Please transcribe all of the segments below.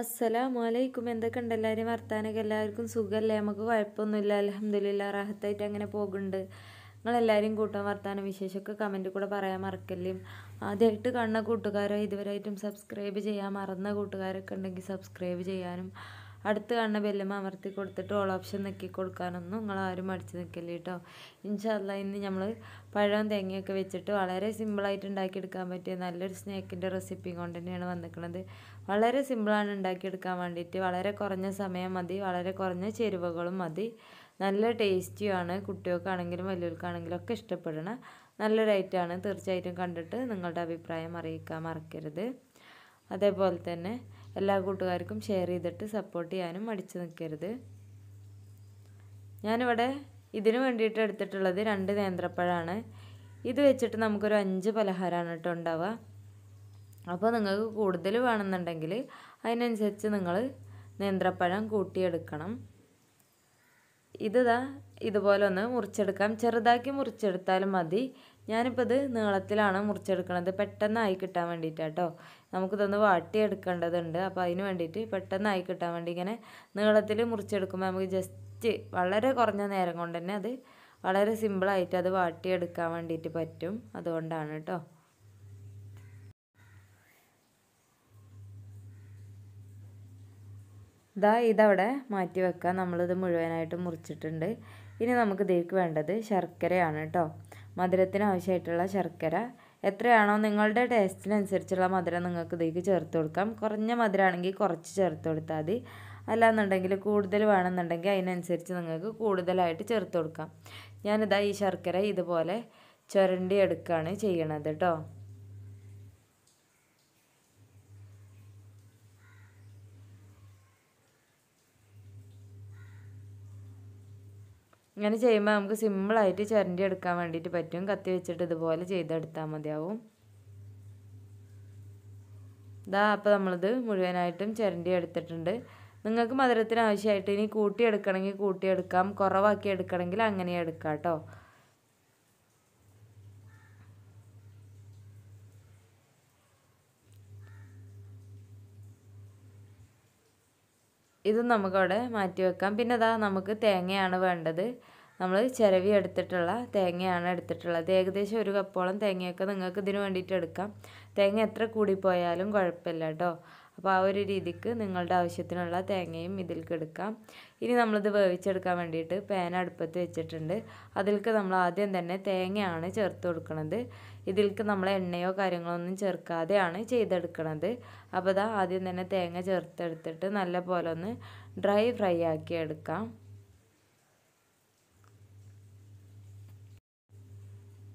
അസ്സലാമലൈക്കും എന്തൊക്കെ ഉണ്ട് എല്ലാവരും വർത്താനൊക്കെ എല്ലാവർക്കും സുഖമല്ലേ നമുക്ക് കുഴപ്പമൊന്നുമില്ല അലഹമ്മദില്ല റാഹത്തായിട്ട് അങ്ങനെ പോകുന്നുണ്ട് നിങ്ങളെല്ലാവരും കൂട്ടം വർത്താനം വിശേഷമൊക്കെ കമൻറ്റ് കൂടെ പറയാൻ മറക്കല്ലേ ആദ്യമായിട്ട് കാണുന്ന കൂട്ടുകാരോ ഇതുവരായിട്ടും സബ്സ്ക്രൈബ് ചെയ്യാൻ മറന്ന കൂട്ടുകാരൊക്കെ ഉണ്ടെങ്കിൽ സബ്സ്ക്രൈബ് ചെയ്യാനും അടുത്ത് കാണുന്ന ബെല്ലുമ അമർത്തി കൊടുത്തിട്ട് ഓൾ ഓപ്ഷൻ നെക്കി കൊടുക്കാനൊന്നും നിങ്ങൾ ആരും മടിച്ച് നിൽക്കില്ല കേട്ടോ ഇൻഷാല്ല ഇന്ന് നമ്മൾ പഴവും തേങ്ങയൊക്കെ വെച്ചിട്ട് വളരെ സിമ്പിളായിട്ട് ഉണ്ടാക്കിയെടുക്കാൻ പറ്റിയ നല്ലൊരു സ്നേക്കിൻ്റെ റെസിപ്പി കൊണ്ട് തന്നെയാണ് വന്നിരിക്കുന്നത് വളരെ സിമ്പിളാണ് ഉണ്ടാക്കിയെടുക്കാൻ വേണ്ടിയിട്ട് വളരെ കുറഞ്ഞ സമയം മതി വളരെ കുറഞ്ഞ ചേരുവകളും മതി നല്ല ടേസ്റ്റിയാണ് കുട്ടികൾക്കാണെങ്കിലും വലിയവർക്കാണെങ്കിലും ഒക്കെ ഇഷ്ടപ്പെടണം നല്ലൊരു ആണ് തീർച്ചയായിട്ടും കണ്ടിട്ട് നിങ്ങളുടെ അഭിപ്രായം അറിയിക്കാൻ മറക്കരുത് അതേപോലെ തന്നെ എല്ലാ കൂട്ടുകാർക്കും ഷെയർ ചെയ്തിട്ട് സപ്പോർട്ട് ചെയ്യാനും മടിച്ചു നിൽക്കരുത് ഞാനിവിടെ ഇതിന് വേണ്ടിയിട്ട് എടുത്തിട്ടുള്ളത് രണ്ട് നേന്ത്രപ്പഴമാണ് ഇത് വെച്ചിട്ട് നമുക്കൊരു അഞ്ച് പലഹാരമാണ് കേട്ടോ ഉണ്ടാവുക അപ്പോൾ നിങ്ങൾക്ക് കൂടുതൽ വേണമെന്നുണ്ടെങ്കിൽ അതിനനുസരിച്ച് നിങ്ങൾ നേന്ത്രപ്പഴം കൂട്ടിയെടുക്കണം ഇതാ ഇതുപോലെ ഒന്ന് മുറിച്ചെടുക്കാം ചെറുതാക്കി മുറിച്ചെടുത്താലും മതി ഞാനിപ്പോൾ ഇത് നീളത്തിലാണ് മുറിച്ചെടുക്കണത് പെട്ടെന്നായി കിട്ടാൻ വേണ്ടിയിട്ടാട്ടോ നമുക്കിതൊന്ന് വാട്ടിയെടുക്കേണ്ടതുണ്ട് അപ്പോൾ അതിന് വേണ്ടിയിട്ട് പെട്ടെന്നായി കിട്ടാൻ വേണ്ടി ഇങ്ങനെ നീളത്തിൽ മുറിച്ചെടുക്കുമ്പോൾ നമുക്ക് ജസ്റ്റ് വളരെ കുറഞ്ഞ നേരം കൊണ്ട് തന്നെ അത് വളരെ സിമ്പിളായിട്ട് അത് വാട്ടിയെടുക്കാൻ വേണ്ടിയിട്ട് പറ്റും അതുകൊണ്ടാണ് കേട്ടോ ഇതാ ഇതവിടെ മാറ്റി വെക്കാം നമ്മളിത് മുഴുവനായിട്ട് മുറിച്ചിട്ടുണ്ട് ഇനി നമുക്ക് ഇതിലേക്ക് വേണ്ടത് ശർക്കരയാണ് കേട്ടോ മധുരത്തിന് ആവശ്യമായിട്ടുള്ള ശർക്കര എത്രയാണോ നിങ്ങളുടെ ടേസ്റ്റിനനുസരിച്ചുള്ള മധുരം നിങ്ങൾക്ക് ഇതിലേക്ക് ചേർത്ത് കൊടുക്കാം കുറഞ്ഞ മധുരമാണെങ്കിൽ കുറച്ച് ചേർത്ത് കൊടുത്താൽ മതി അല്ലാന്നുണ്ടെങ്കിൽ കൂടുതൽ വേണമെന്നുണ്ടെങ്കിൽ അതിനനുസരിച്ച് നിങ്ങൾക്ക് കൂടുതലായിട്ട് ചേർത്ത് കൊടുക്കാം ഞാനിതാ ഈ ശർക്കര ഇതുപോലെ ചുരണ്ടി എടുക്കുകയാണ് ചെയ്യണത് കേട്ടോ ഇങ്ങനെ ചെയ്യുമ്പോൾ നമുക്ക് സിമ്പിളായിട്ട് ചിരണ്ടി എടുക്കാൻ വേണ്ടിയിട്ട് പറ്റും കത്തി വെച്ചിട്ട് ഇതുപോലെ ചെയ്തെടുത്താൽ മതിയാവും ഇതാ അപ്പോൾ നമ്മളിത് മുഴുവനായിട്ടും ചിരണ്ടി എടുത്തിട്ടുണ്ട് നിങ്ങൾക്ക് മധുരത്തിന് ആവശ്യമായിട്ട് ഇനി കൂട്ടിയെടുക്കണമെങ്കിൽ കൂട്ടിയെടുക്കാം കുറവാക്കി എടുക്കണമെങ്കിൽ അങ്ങനെ എടുക്കാം കേട്ടോ ഇത് നമുക്കവിടെ മാറ്റി വെക്കാം പിന്നെ അതാ നമുക്ക് തേങ്ങയാണ് വേണ്ടത് നമ്മൾ ചിരവി എടുത്തിട്ടുള്ള തേങ്ങയാണ് എടുത്തിട്ടുള്ളത് ഏകദേശം ഒരു കപ്പോളം തേങ്ങയൊക്കെ നിങ്ങൾക്ക് ഇതിന് വേണ്ടിയിട്ട് എടുക്കാം തേങ്ങ എത്ര കൂടിപ്പോയാലും കുഴപ്പമില്ല കേട്ടോ അപ്പോൾ ആ ഒരു രീതിക്ക് നിങ്ങളുടെ ആവശ്യത്തിനുള്ള തേങ്ങയും ഇതിലേക്ക് എടുക്കാം ഇനി നമ്മളിത് വേവിച്ചെടുക്കാൻ വേണ്ടിയിട്ട് പാൻ അടുപ്പത്ത് വെച്ചിട്ടുണ്ട് അതിലേക്ക് നമ്മൾ ആദ്യം തന്നെ തേങ്ങയാണ് ചേർത്ത് കൊടുക്കുന്നത് ഇതിലേക്ക് നമ്മൾ എണ്ണയോ കാര്യങ്ങളോ ഒന്നും ചേർക്കാതെയാണ് ചെയ്തെടുക്കുന്നത് അപ്പോൾ ആദ്യം തന്നെ തേങ്ങ ചേർത്തെടുത്തിട്ട് നല്ല പോലെ ഒന്ന് ഡ്രൈ ഫ്രൈ ആക്കി എടുക്കാം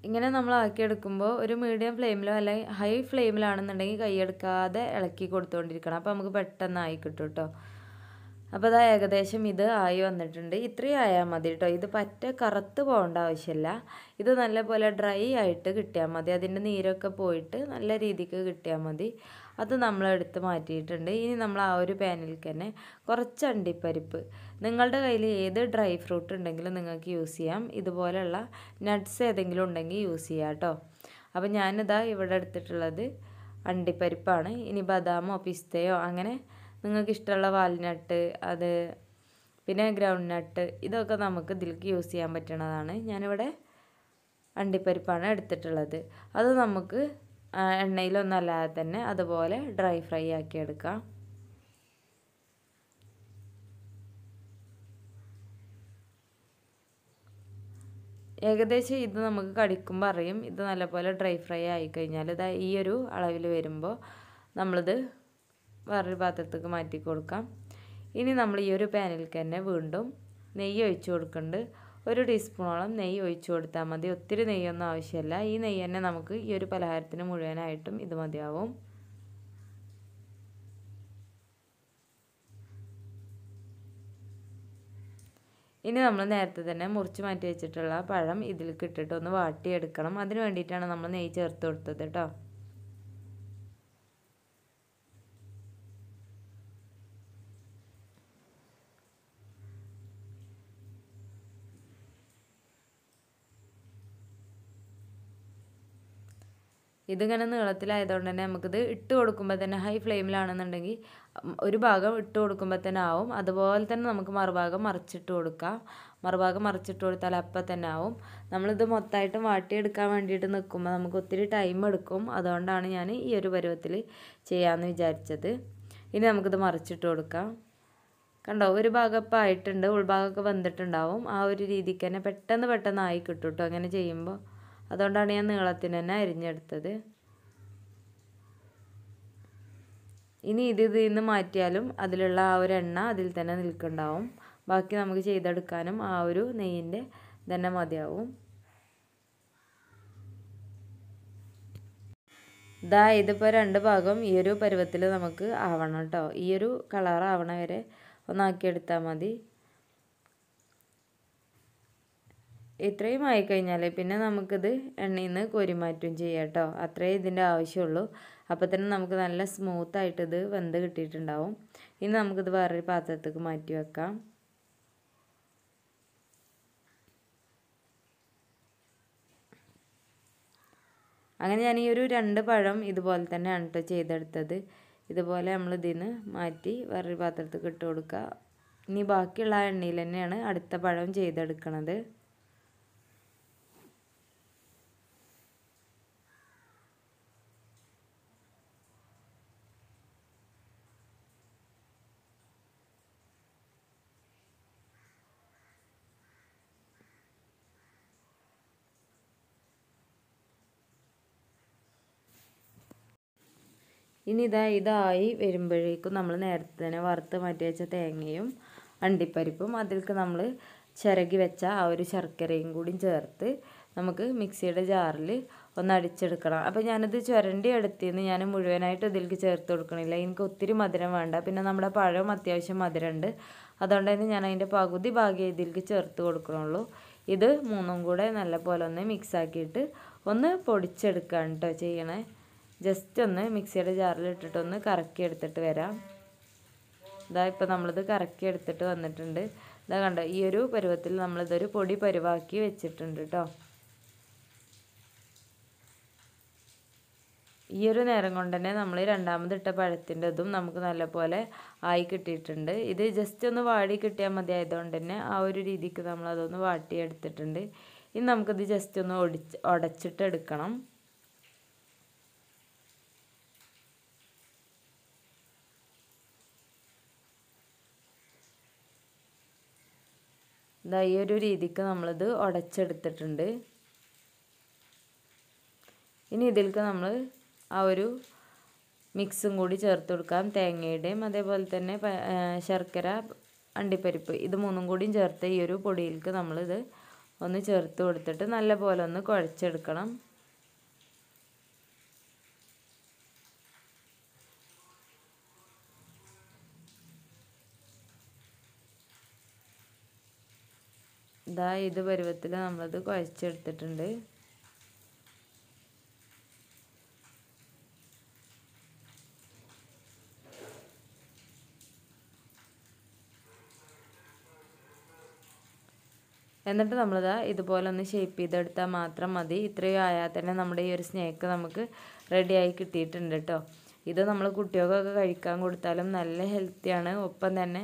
ഇങ്ങനെ നമ്മൾ ആക്കിയെടുക്കുമ്പോൾ ഒരു മീഡിയം ഫ്ലെയിമിലോ അല്ലെങ്കിൽ ഹൈ ഫ്ലെയിമിലാണെന്നുണ്ടെങ്കിൽ എടുക്കാതെ ഇളക്കി കൊടുത്തുകൊണ്ടിരിക്കണം അപ്പോൾ നമുക്ക് പെട്ടെന്നായി കിട്ടും കേട്ടോ അപ്പോൾ അതാ ഏകദേശം ഇത് ആയി വന്നിട്ടുണ്ട് ഇത്രയും ആയാൽ മതി കേട്ടോ ഇത് പറ്റ കറുത്ത് പോകേണ്ട ആവശ്യമില്ല ഇത് നല്ലപോലെ ഡ്രൈ ആയിട്ട് കിട്ടിയാൽ മതി അതിൻ്റെ നീരൊക്കെ പോയിട്ട് നല്ല രീതിക്ക് കിട്ടിയാൽ മതി അത് നമ്മളെടുത്ത് മാറ്റിയിട്ടുണ്ട് ഇനി നമ്മൾ ആ ഒരു പാനിലേക്ക് തന്നെ കുറച്ച് അണ്ടിപ്പരിപ്പ് നിങ്ങളുടെ കയ്യിൽ ഏത് ഡ്രൈ ഫ്രൂട്ട് ഉണ്ടെങ്കിലും നിങ്ങൾക്ക് യൂസ് ചെയ്യാം ഇതുപോലെയുള്ള നട്ട്സ് ഏതെങ്കിലും ഉണ്ടെങ്കിൽ യൂസ് ചെയ്യാം കേട്ടോ അപ്പോൾ ഞാനിതാ ഇവിടെ എടുത്തിട്ടുള്ളത് അണ്ടിപ്പരിപ്പാണ് ഇനി ബദാമോ പിസ്തയോ അങ്ങനെ നിങ്ങൾക്ക് ഇഷ്ടമുള്ള വാൽനട്ട് അത് പിന്നെ ഗ്രൗണ്ട് നട്ട് ഇതൊക്കെ നമുക്ക് ഇതിലേക്ക് യൂസ് ചെയ്യാൻ പറ്റുന്നതാണ് ഞാനിവിടെ അണ്ടിപ്പരിപ്പാണ് എടുത്തിട്ടുള്ളത് അത് നമുക്ക് എണ്ണയിലൊന്നല്ലാതെ തന്നെ അതുപോലെ ഡ്രൈ ഫ്രൈ ആക്കി എടുക്കാം ഏകദേശം ഇത് നമുക്ക് കടിക്കുമ്പോൾ അറിയും ഇത് നല്ലപോലെ ഡ്രൈ ഫ്രൈ ആയിക്കഴിഞ്ഞാൽ ഇതാ ഈ ഒരു അളവിൽ വരുമ്പോൾ നമ്മളിത് വേറൊരു പാത്രത്തേക്ക് മാറ്റി കൊടുക്കാം ഇനി നമ്മൾ ഈ ഒരു പാനിലേക്ക് തന്നെ വീണ്ടും നെയ്യ് ഒഴിച്ചു കൊടുക്കുന്നുണ്ട് ഒരു ടീസ്പൂണോളം നെയ്യ് ഒഴിച്ചു കൊടുത്താൽ മതി ഒത്തിരി നെയ്യൊന്നും ആവശ്യമില്ല ഈ നെയ്യ് തന്നെ നമുക്ക് ഈ ഒരു പലഹാരത്തിന് മുഴുവനായിട്ടും ഇത് മതിയാവും ഇനി നമ്മൾ നേരത്തെ തന്നെ മുറിച്ച് മാറ്റി വെച്ചിട്ടുള്ള പഴം ഇതിലേക്ക് ഇട്ടിട്ട് ഒന്ന് വാട്ടിയെടുക്കണം അതിന് വേണ്ടിയിട്ടാണ് നമ്മൾ നെയ്യ് ചേർത്ത് കൊടുത്തത് കേട്ടോ ഇതിങ്ങനെ നീളത്തിലായതുകൊണ്ട് തന്നെ നമുക്കിത് ഇട്ട് കൊടുക്കുമ്പോൾ തന്നെ ഹൈ ഫ്ലെയിമിലാണെന്നുണ്ടെങ്കിൽ ഒരു ഭാഗം ഇട്ട് കൊടുക്കുമ്പോൾ തന്നെ ആവും അതുപോലെ തന്നെ നമുക്ക് മറുഭാഗം മറിച്ചിട്ട് കൊടുക്കാം മറുഭാഗം മറിച്ചിട്ട് കൊടുത്താൽ അപ്പം തന്നെ ആവും നമ്മളിത് മൊത്തമായിട്ട് വാട്ടിയെടുക്കാൻ വേണ്ടിയിട്ട് നിൽക്കുമ്പോൾ നമുക്ക് ഒത്തിരി ടൈം എടുക്കും അതുകൊണ്ടാണ് ഞാൻ ഈ ഒരു പരുവത്തിൽ ചെയ്യാമെന്ന് വിചാരിച്ചത് ഇനി നമുക്കിത് മറിച്ചിട്ട് കൊടുക്കാം കണ്ടോ ഒരു ഭാഗം ഇപ്പം ആയിട്ടുണ്ട് ഉൾഭാഗമൊക്കെ വന്നിട്ടുണ്ടാവും ആ ഒരു രീതിക്ക് തന്നെ പെട്ടെന്ന് പെട്ടെന്ന് ആയി കിട്ടും കേട്ടോ അങ്ങനെ ചെയ്യുമ്പോൾ അതുകൊണ്ടാണ് ഞാൻ നീളത്തിന് തന്നെ അരിഞ്ഞെടുത്തത് ഇനി ഇത് ഇതിൽ നിന്ന് മാറ്റിയാലും അതിലുള്ള ആ ഒരു എണ്ണ അതിൽ തന്നെ നിൽക്കുന്നുണ്ടാവും ബാക്കി നമുക്ക് ചെയ്തെടുക്കാനും ആ ഒരു നെയ്യിൻ്റെ തന്നെ മതിയാവും ഇതാ ഇതിപ്പോൾ രണ്ട് ഭാഗം ഈ ഒരു പരുവത്തിൽ നമുക്ക് ആവണം കേട്ടോ ഈ ഒരു കളർ ആവണ വരെ ഒന്നാക്കിയെടുത്താൽ മതി ഇത്രയും ആയിക്കഴിഞ്ഞാൽ പിന്നെ നമുക്കിത് എണ്ണയിൽ നിന്ന് കോരിമാറ്റും ചെയ്യാം കേട്ടോ അത്രേ ഇതിൻ്റെ ആവശ്യമുള്ളൂ അപ്പോൾ തന്നെ നമുക്ക് നല്ല സ്മൂത്തായിട്ട് ഇത് വെന്ത് കിട്ടിയിട്ടുണ്ടാവും ഇനി നമുക്കിത് വേറൊരു പാത്രത്തേക്ക് മാറ്റി വെക്കാം അങ്ങനെ ഞാൻ ഈ ഒരു രണ്ട് പഴം ഇതുപോലെ തന്നെ കേട്ടോ ചെയ്തെടുത്തത് ഇതുപോലെ നമ്മൾ ഇതിന്ന് മാറ്റി വേറൊരു പാത്രത്തിൽ ഇട്ട് കൊടുക്കുക ഇനി ബാക്കിയുള്ള എണ്ണയിൽ തന്നെയാണ് അടുത്ത പഴം ചെയ്തെടുക്കുന്നത് ഇനി ഇതാ ഇതായി വരുമ്പോഴേക്കും നമ്മൾ നേരത്തെ തന്നെ വറുത്ത് മാറ്റി വെച്ച തേങ്ങയും അണ്ടിപ്പരിപ്പും അതിലേക്ക് നമ്മൾ ചിരകി വെച്ച ആ ഒരു ശർക്കരയും കൂടി ചേർത്ത് നമുക്ക് മിക്സിയുടെ ജാറിൽ ഒന്ന് അടിച്ചെടുക്കണം അപ്പോൾ ഞാനത് ചുരണ്ടി എടുത്തിന്ന് ഞാൻ മുഴുവനായിട്ട് ഇതിലേക്ക് ചേർത്ത് കൊടുക്കണില്ല എനിക്ക് ഒത്തിരി മധുരം വേണ്ട പിന്നെ നമ്മുടെ പഴം അത്യാവശ്യം മധുരമുണ്ട് അതുകൊണ്ട് തന്നെ ഞാൻ അതിൻ്റെ പകുതി ഭാഗ്യം ഇതിലേക്ക് ചേർത്ത് കൊടുക്കണുള്ളൂ ഇത് മൂന്നും കൂടെ നല്ലപോലെ ഒന്ന് മിക്സാക്കിയിട്ട് ഒന്ന് പൊടിച്ചെടുക്കാൻ കേട്ടോ ചെയ്യണേ ജസ്റ്റ് ഒന്ന് മിക്സിയുടെ ജാറിൽ ഇട്ടിട്ടൊന്ന് കറക്കി എടുത്തിട്ട് വരാം ഇതാ ഇപ്പോൾ നമ്മളിത് കറക്കി എടുത്തിട്ട് വന്നിട്ടുണ്ട് ഇതാ കണ്ടോ ഈ ഒരു പരുവത്തിൽ നമ്മളിതൊരു പൊടി പരുവാക്കി വെച്ചിട്ടുണ്ട് കേട്ടോ ഈ ഒരു നേരം കൊണ്ട് തന്നെ നമ്മൾ രണ്ടാമതിട്ട ഇട്ട പഴത്തിൻ്റെ ഇതും നമുക്ക് നല്ലപോലെ ആയി കിട്ടിയിട്ടുണ്ട് ഇത് ജസ്റ്റ് ഒന്ന് വാടി കിട്ടിയാൽ മതി ആയതുകൊണ്ട് തന്നെ ആ ഒരു രീതിക്ക് നമ്മൾ വാട്ടിയെടുത്തിട്ടുണ്ട് ഇനി നമുക്കിത് ജസ്റ്റ് ഒന്ന് ഒടിച്ച് ഉടച്ചിട്ടെടുക്കണം ഇതാ ഈ ഒരു രീതിക്ക് നമ്മളിത് ഉടച്ചെടുത്തിട്ടുണ്ട് ഇനി ഇതിലേക്ക് നമ്മൾ ആ ഒരു മിക്സും കൂടി ചേർത്ത് കൊടുക്കാം തേങ്ങയുടെയും അതേപോലെ തന്നെ ശർക്കര അണ്ടിപ്പരിപ്പ് ഇത് മൂന്നും കൂടിയും ചേർത്ത് ഈ ഒരു പൊടിയിലേക്ക് നമ്മളിത് ഒന്ന് ചേർത്ത് കൊടുത്തിട്ട് നല്ല പോലെ ഒന്ന് കുഴച്ചെടുക്കണം ഇതാ ഇത് പരുവത്തിൽ നമ്മളത് കുഴച്ചെടുത്തിട്ടുണ്ട് എന്നിട്ട് നമ്മളിത് ഇതുപോലെ ഒന്ന് ഷേപ്പ് ചെയ്തെടുത്താൽ മാത്രം മതി ഇത്രയും ആയാൽ തന്നെ നമ്മുടെ ഈ ഒരു സ്നേക്ക് നമുക്ക് റെഡിയായി കിട്ടിയിട്ടുണ്ട് കേട്ടോ ഇത് നമ്മൾ കുട്ടികൾക്കൊക്കെ കഴിക്കാൻ കൊടുത്താലും നല്ല ഹെൽത്തിയാണ് ഒപ്പം തന്നെ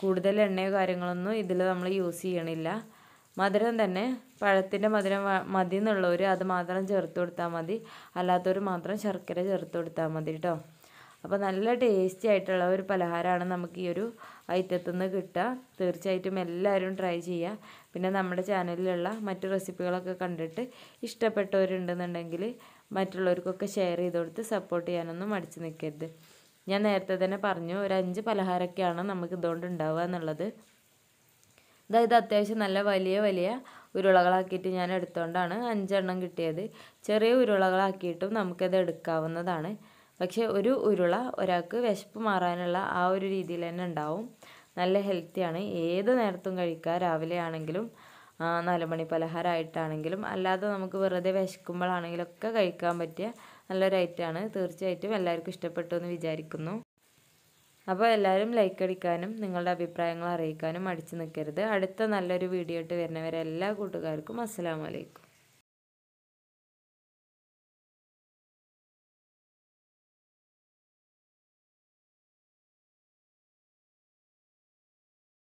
കൂടുതൽ എണ്ണയോ കാര്യങ്ങളൊന്നും ഇതിൽ നമ്മൾ യൂസ് ചെയ്യണില്ല മധുരം തന്നെ പഴത്തിൻ്റെ മധുരം മതി എന്നുള്ളവർ അത് മാത്രം ചേർത്ത് കൊടുത്താൽ മതി അല്ലാത്തവർ മാത്രം ശർക്കര ചേർത്ത് കൊടുത്താൽ മതി കേട്ടോ അപ്പോൾ നല്ല ടേസ്റ്റി ആയിട്ടുള്ള ഒരു പലഹാരമാണ് നമുക്ക് ഈ ഒരു ഐറ്റത്തു നിന്ന് കിട്ടുക തീർച്ചയായിട്ടും എല്ലാവരും ട്രൈ ചെയ്യുക പിന്നെ നമ്മുടെ ചാനലിലുള്ള മറ്റു റെസിപ്പികളൊക്കെ കണ്ടിട്ട് ഇഷ്ടപ്പെട്ടവരുണ്ടെന്നുണ്ടെങ്കിൽ മറ്റുള്ളവർക്കൊക്കെ ഷെയർ ചെയ്ത് കൊടുത്ത് സപ്പോർട്ട് ചെയ്യാനൊന്നും മടിച്ചു നിൽക്കരുത് ഞാൻ നേരത്തെ തന്നെ പറഞ്ഞു ഒരു അഞ്ച് പലഹാരമൊക്കെയാണ് നമുക്ക് ഇതുകൊണ്ട് ഉണ്ടാവുക എന്നുള്ളത് അതായത് അത്യാവശ്യം നല്ല വലിയ വലിയ ഉരുളകളാക്കിയിട്ട് ഞാൻ എടുത്തുകൊണ്ടാണ് അഞ്ചെണ്ണം കിട്ടിയത് ചെറിയ ഉരുളകളാക്കിയിട്ടും നമുക്കത് എടുക്കാവുന്നതാണ് പക്ഷേ ഒരു ഉരുള ഒരാൾക്ക് വിശപ്പ് മാറാനുള്ള ആ ഒരു രീതിയിൽ തന്നെ ഉണ്ടാവും നല്ല ഹെൽത്തിയാണ് ഏത് നേരത്തും കഴിക്കുക രാവിലെ ആണെങ്കിലും നാലുമണി പലഹാരമായിട്ടാണെങ്കിലും അല്ലാതെ നമുക്ക് വെറുതെ വിശക്കുമ്പോഴാണെങ്കിലൊക്കെ ഒക്കെ കഴിക്കാൻ പറ്റിയ നല്ലൊരു ഐറ്റമാണ് തീർച്ചയായിട്ടും എല്ലാവർക്കും ഇഷ്ടപ്പെട്ടു എന്ന് വിചാരിക്കുന്നു അപ്പോൾ എല്ലാവരും ലൈക്ക് അടിക്കാനും നിങ്ങളുടെ അഭിപ്രായങ്ങൾ അറിയിക്കാനും അടിച്ചു നിൽക്കരുത് അടുത്ത നല്ലൊരു വീഡിയോ ആയിട്ട് വരുന്നവരെ എല്ലാ കൂട്ടുകാർക്കും അസ്സാം വലൈക്കും